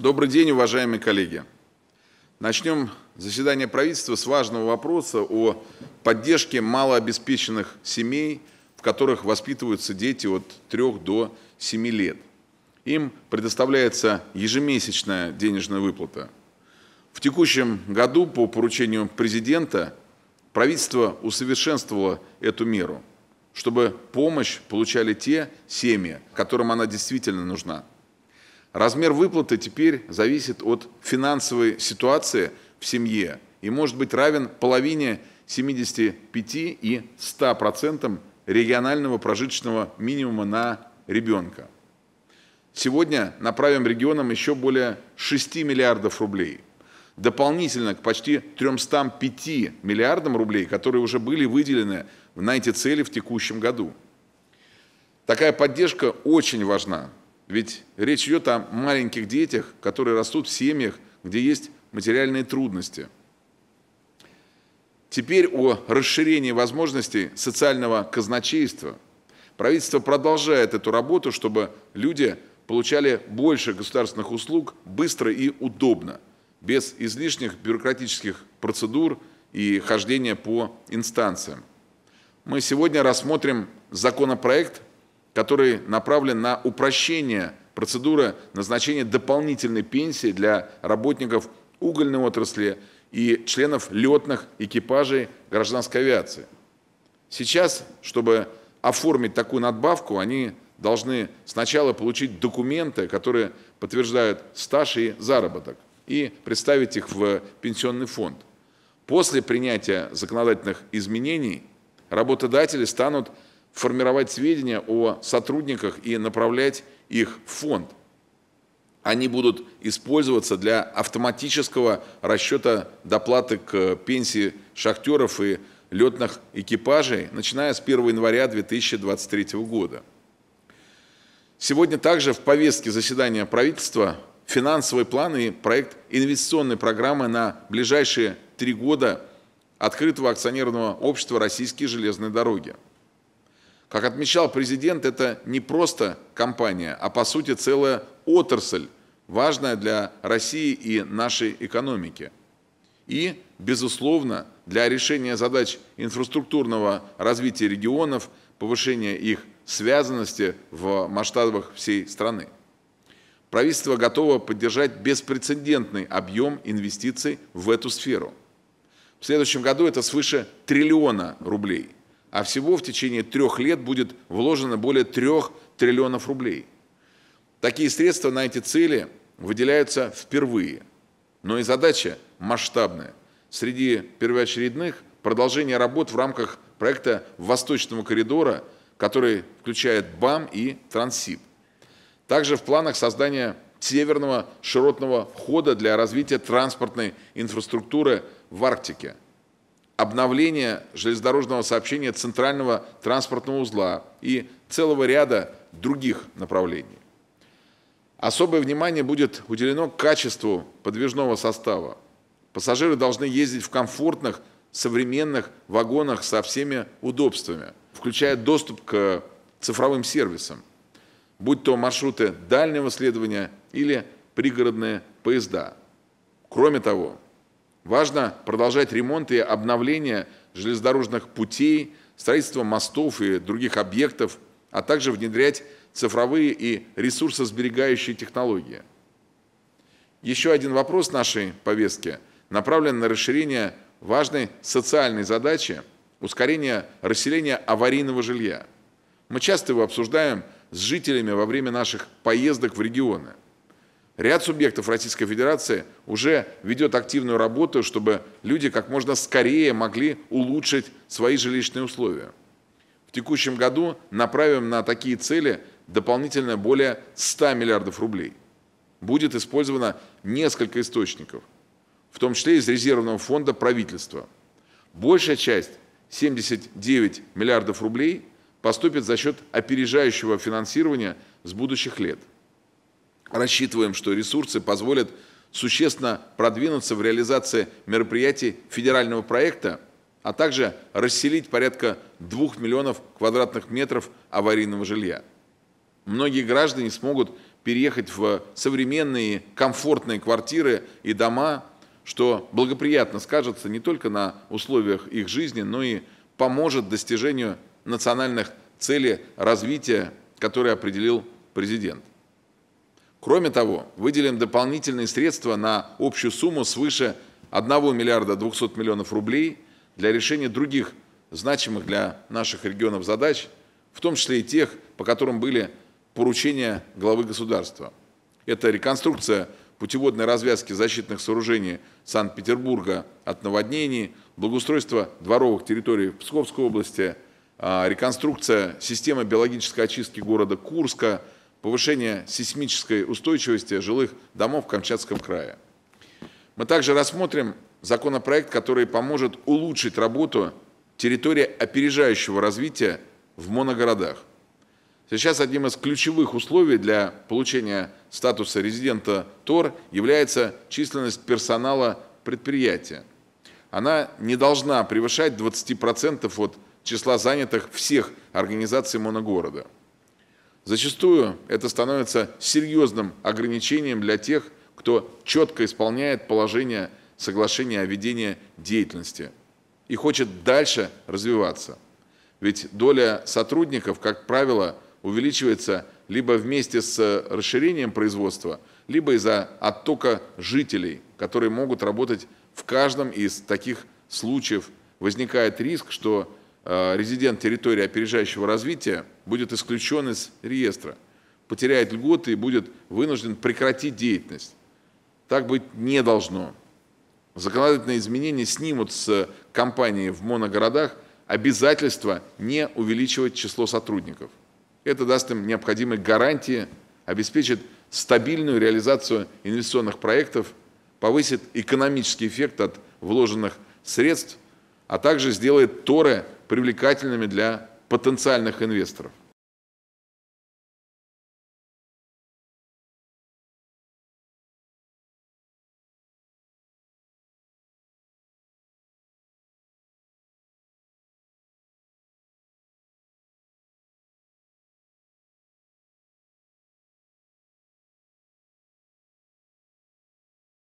Добрый день, уважаемые коллеги. Начнем заседание правительства с важного вопроса о поддержке малообеспеченных семей, в которых воспитываются дети от 3 до 7 лет. Им предоставляется ежемесячная денежная выплата. В текущем году по поручению президента правительство усовершенствовало эту меру, чтобы помощь получали те семьи, которым она действительно нужна. Размер выплаты теперь зависит от финансовой ситуации в семье и может быть равен половине 75 и 100% регионального прожиточного минимума на ребенка. Сегодня направим регионам еще более 6 миллиардов рублей. Дополнительно к почти 305 миллиардам рублей, которые уже были выделены на эти цели в текущем году. Такая поддержка очень важна, ведь речь идет о маленьких детях, которые растут в семьях, где есть материальные трудности. Теперь о расширении возможностей социального казначейства. Правительство продолжает эту работу, чтобы люди получали больше государственных услуг быстро и удобно, без излишних бюрократических процедур и хождения по инстанциям. Мы сегодня рассмотрим законопроект который направлен на упрощение процедуры назначения дополнительной пенсии для работников угольной отрасли и членов летных экипажей гражданской авиации. Сейчас, чтобы оформить такую надбавку, они должны сначала получить документы, которые подтверждают стаж и заработок, и представить их в пенсионный фонд. После принятия законодательных изменений работодатели станут формировать сведения о сотрудниках и направлять их в фонд. Они будут использоваться для автоматического расчета доплаты к пенсии шахтеров и летных экипажей, начиная с 1 января 2023 года. Сегодня также в повестке заседания правительства финансовый план и проект инвестиционной программы на ближайшие три года открытого акционерного общества «Российские железные дороги». Как отмечал президент, это не просто компания, а по сути целая отрасль, важная для России и нашей экономики. И, безусловно, для решения задач инфраструктурного развития регионов, повышения их связанности в масштабах всей страны. Правительство готово поддержать беспрецедентный объем инвестиций в эту сферу. В следующем году это свыше триллиона рублей – а всего в течение трех лет будет вложено более трех триллионов рублей. Такие средства на эти цели выделяются впервые. Но и задача масштабная. Среди первоочередных продолжение работ в рамках проекта «Восточного коридора», который включает БАМ и Трансип. Также в планах создания северного широтного хода для развития транспортной инфраструктуры в Арктике – обновление железнодорожного сообщения центрального транспортного узла и целого ряда других направлений. Особое внимание будет уделено качеству подвижного состава. Пассажиры должны ездить в комфортных, современных вагонах со всеми удобствами, включая доступ к цифровым сервисам, будь то маршруты дальнего следования или пригородные поезда. Кроме того, Важно продолжать ремонт и обновление железнодорожных путей, строительство мостов и других объектов, а также внедрять цифровые и ресурсосберегающие технологии. Еще один вопрос нашей повестки направлен на расширение важной социальной задачи ускорение расселения аварийного жилья. Мы часто его обсуждаем с жителями во время наших поездок в регионы. Ряд субъектов Российской Федерации уже ведет активную работу, чтобы люди как можно скорее могли улучшить свои жилищные условия. В текущем году направим на такие цели дополнительно более 100 миллиардов рублей. Будет использовано несколько источников, в том числе из резервного фонда правительства. Большая часть, 79 миллиардов рублей, поступит за счет опережающего финансирования с будущих лет – рассчитываем, что ресурсы позволят существенно продвинуться в реализации мероприятий федерального проекта, а также расселить порядка 2 миллионов квадратных метров аварийного жилья. Многие граждане смогут переехать в современные комфортные квартиры и дома, что благоприятно скажется не только на условиях их жизни, но и поможет достижению национальных целей развития, которые определил президент. Кроме того, выделим дополнительные средства на общую сумму свыше 1 миллиарда 200 миллионов рублей для решения других значимых для наших регионов задач, в том числе и тех, по которым были поручения главы государства. Это реконструкция путеводной развязки защитных сооружений Санкт-Петербурга от наводнений, благоустройство дворовых территорий в Псковской области, а, реконструкция системы биологической очистки города Курска – повышение сейсмической устойчивости жилых домов в Камчатском крае. Мы также рассмотрим законопроект, который поможет улучшить работу территории опережающего развития в моногородах. Сейчас одним из ключевых условий для получения статуса резидента ТОР является численность персонала предприятия. Она не должна превышать 20% от числа занятых всех организаций моногорода. Зачастую это становится серьезным ограничением для тех, кто четко исполняет положение соглашения о ведении деятельности и хочет дальше развиваться. Ведь доля сотрудников, как правило, увеличивается либо вместе с расширением производства, либо из-за оттока жителей, которые могут работать в каждом из таких случаев. Возникает риск, что Э, резидент территории опережающего развития будет исключен из реестра, потеряет льготы и будет вынужден прекратить деятельность. Так быть не должно. Законодательные изменения снимут с компании в моногородах обязательство не увеличивать число сотрудников. Это даст им необходимые гарантии, обеспечит стабильную реализацию инвестиционных проектов, повысит экономический эффект от вложенных средств, а также сделает Торы привлекательными для потенциальных инвесторов.